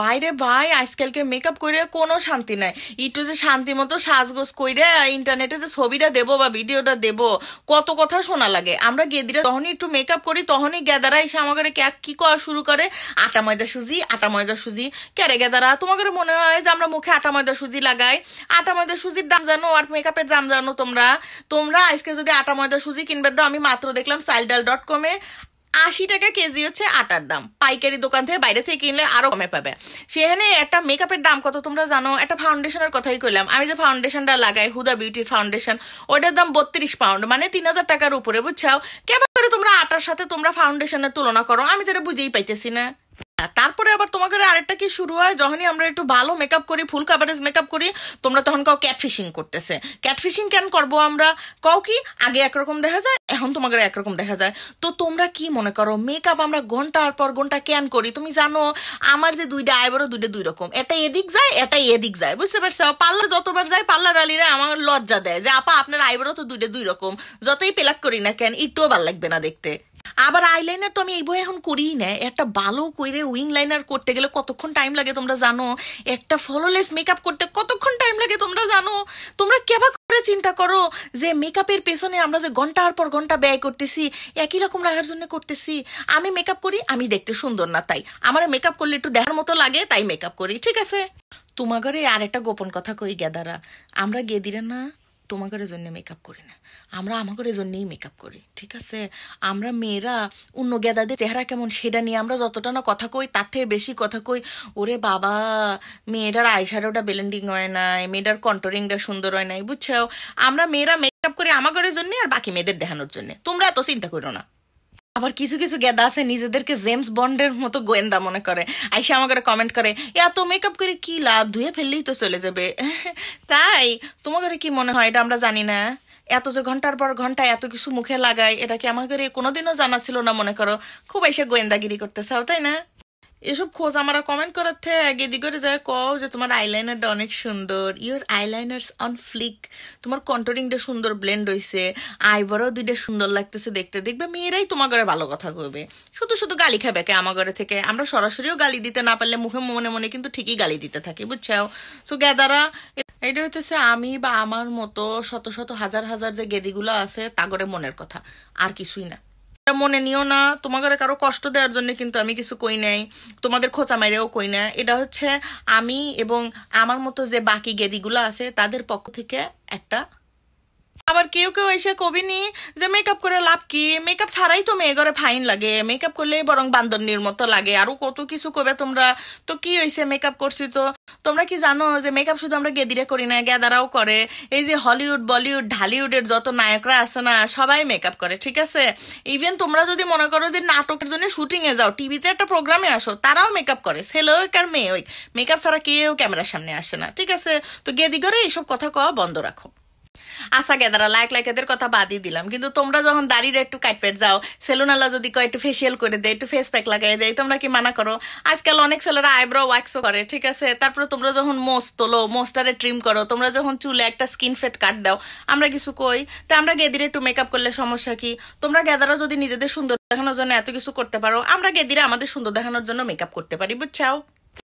বাইরে ভাই আজকালকে মেকআপ করে কোনো শান্তি নাই একটু যে শান্তি মতো সাজগোজ কইরে ইন্টারনেটে যে ছবিটা দেবো বা ভিডিওটা দেব কত কথা শোনা লাগে আমরা গেদিরা তখনই একটু মেকআপ করি তখনই গেদারা এসে আমাকে ক্যাক কি করা শুরু করে আটা ময়দা সুজি আটা ময়দা সুজি ক্যারে গেদারা তোমাদের মনে হয় যে আমরা মুখে আটা ময়দা সুজি লাগাই আটা ময়দা সুজির দাম জানো আর মেকআপের দাম জানো তোমরা তোমরা আজকে যদি আটা ময়দা সুজি কিনবে দাও আমি মাত্র দেখলাম সাইল ডাল ডট কমে আশি টাকা কেজি হচ্ছে আটার দাম পাইকারি দোকান থেকে বাইরে থেকে কিনলে আরো কমে পাবে সেখানে একটা মেকআপের দাম কত তোমরা জানো একটা ফাউন্ডেশনের কথাই কইলাম আমি যে ফাউন্ডেশনটা লাগাই হুদা বিউটির ফাউন্ডেশন ওটার দাম বত্রিশ পাউন্ড মানে তিন হাজার টাকার উপরে বুঝছাও কেমন করে তোমরা আটার সাথে তোমরা ফাউন্ডেশনের তুলনা করো আমি তো বুঝেই পাইতেছি না হ্যাঁ, তারপরে আবার তোমাকে আরেকটা কি শুরু হয় যখনই আমরা একটু ভালো মেকআপ করি ফুল কাভারেজ মেকআপ করি তোমরা তখন কাউ ক্যাটফিশিং করতেছে ক্যাটফিশিং কেন করব আমরা কাউ কি আগে একরকম দেখা যায় এখন তোমাকে একরকম দেখা যায় তো তোমরা কি মনে করো মেকআপ আমরা ঘন্টার পর ঘন্টা কেন করি তুমি জানো আমার যে দুইটা আইবারও দুইটা দুই রকম এটা এদিক যায় এটা এদিক যায় বুঝতে পারছো পাল্লা যতবার যায় পাল্লার আলিরা আমার লজ্জা দেয় যে আপা আপনার আইবারও তো দুইটা দুই রকম যতই পেলাক করি না কেন একটুও ভাল লাগবে না দেখতে আবার আইলাইনার তো আমি এই বই এখন করিই না একটা ভালো করে উইং লাইনার করতে গেলে কতক্ষণ টাইম লাগে তোমরা জানো একটা ফলোলেস মেকআপ করতে কতক্ষণ টাইম লাগে তোমরা জানো তোমরা কেবা করে চিন্তা করো যে মেকআপের পেছনে আমরা যে ঘন্টার পর ঘন্টা ব্যয় করতেছি একই রকম রাখার জন্য করতেছি আমি মেকআপ করি আমি দেখতে সুন্দর না তাই আমার মেকআপ করলে একটু দেখার মতো লাগে তাই মেকআপ করি ঠিক আছে তোমাগরে আর একটা গোপন কথা কই গেদারা আমরা গেদিরা না তোমাদের জন্য মেকআপ করি না আমরা আমাদের জন্যেই মেকআপ করি ঠিক আছে আমরা মেয়েরা অন্য গেদাদের চেহারা কেমন সেটা নিয়ে আমরা যতটা না কথা কই তার থেকে বেশি কথা কই ওরে বাবা মেয়েটার আইশ্যাডোটা ব্লেন্ডিং হয় নাই মেয়েটার কন্টোরিংটা সুন্দর হয় নাই বুঝছো আমরা মেয়েরা মেকআপ করি আমাদের জন্য আর বাকি মেয়েদের দেখানোর জন্য তোমরা এত চিন্তা করো না আবার কিছু কিছু গেদা আছে নিজেদেরকে জেমস বন্ডের মতো গোয়েন্দা মনে করে আইসা আমাকে কমেন্ট করে এত মেকআপ করে কি লাভ ধুয়ে ফেললেই তো চলে যাবে তাই তোমাদের কি মনে হয় এটা আমরা জানি না এত যে ঘন্টার পর ঘন্টা এত কিছু মুখে লাগায় এটা কি আমাদের কোনোদিনও জানা ছিল না মনে করো খুব এসে গোয়েন্দাগিরি করতে চাও তাই না এসব খোঁজ আমরা কমেন্ট করার থেকে এদিক করে যায় কও যে তোমার আইলাইনারটা অনেক সুন্দর ইওর আইলাইনার্স অন ফ্লিক তোমার কন্টোরিংটা সুন্দর ব্লেন্ড হয়েছে আইবারও দুইটা সুন্দর লাগতেছে দেখতে দেখবে মেয়েরাই তোমার ঘরে ভালো কথা কইবে শুধু শুধু গালি খাবে কে আমার ঘরে থেকে আমরা সরাসরিও গালি দিতে না পারলে মুখে মনে মনে কিন্তু ঠিকই গালি দিতে থাকি বুঝছাও সো গ্যাদারা এটা হইতেছে আমি বা আমার মতো শত শত হাজার হাজার যে গেদিগুলো আছে তা করে মনের কথা আর কিছুই না মনে নিও না তোমাদের কারো কষ্ট দেওয়ার জন্য কিন্তু আমি কিছু কই নাই তোমাদের খোঁচা মাইরেও কই না এটা হচ্ছে আমি এবং আমার মতো যে বাকি গেদিগুলো আছে তাদের পক্ষ থেকে একটা আবার কেউ কেউ এসে কবিনি যে মেকআপ করে লাভ কি মেকআপ ছাড়াই তো মেয়ে ঘরে ফাইন লাগে মেকআপ করলেই বরং বান্দরনির মতো লাগে আরো কত কিছু কবে তোমরা তো কি হয়েছে মেকআপ করছি তো তোমরা কি জানো যে মেকআপ শুধু আমরা গেদিরে করি না গেদারাও করে এই যে হলিউড বলিউড ঢালিউডের যত নায়করা আছে না সবাই মেকআপ করে ঠিক আছে ইভেন তোমরা যদি মনে করো যে নাটকের জন্য শুটিং এ যাও টিভিতে একটা প্রোগ্রামে আসো তারাও মেকআপ করে ছেলে হোক আর মেয়ে হোক মেকআপ ছাড়া কেউ ক্যামেরার সামনে আসে না ঠিক আছে তো গেদি ঘরে এইসব কথা কওয়া বন্ধ রাখো আশা গেদারা লাইক লাইক এদের কথা বাদই দিলাম কিন্তু তোমরা যখন দাঁড়িয়ে একটু কাটপেট যাও সেলুনালা যদি কয় একটু ফেসিয়াল করে দেয় একটু ফেস প্যাক লাগাই দেয় তোমরা কি মানা করো আজকাল অনেক ছেলেরা আইব্রো ওয়াক্সও করে ঠিক আছে তারপর তোমরা যখন মোস তোলো মোস্টারে ট্রিম করো তোমরা যখন চুলে একটা স্কিন ফেট কাট দাও আমরা কিছু কই তো আমরা গেদিরে একটু মেকআপ করলে সমস্যা কি তোমরা গেদারা যদি নিজেদের সুন্দর দেখানোর জন্য এত কিছু করতে পারো আমরা গেদিরে আমাদের সুন্দর দেখানোর জন্য মেকআপ করতে পারি বুঝছাও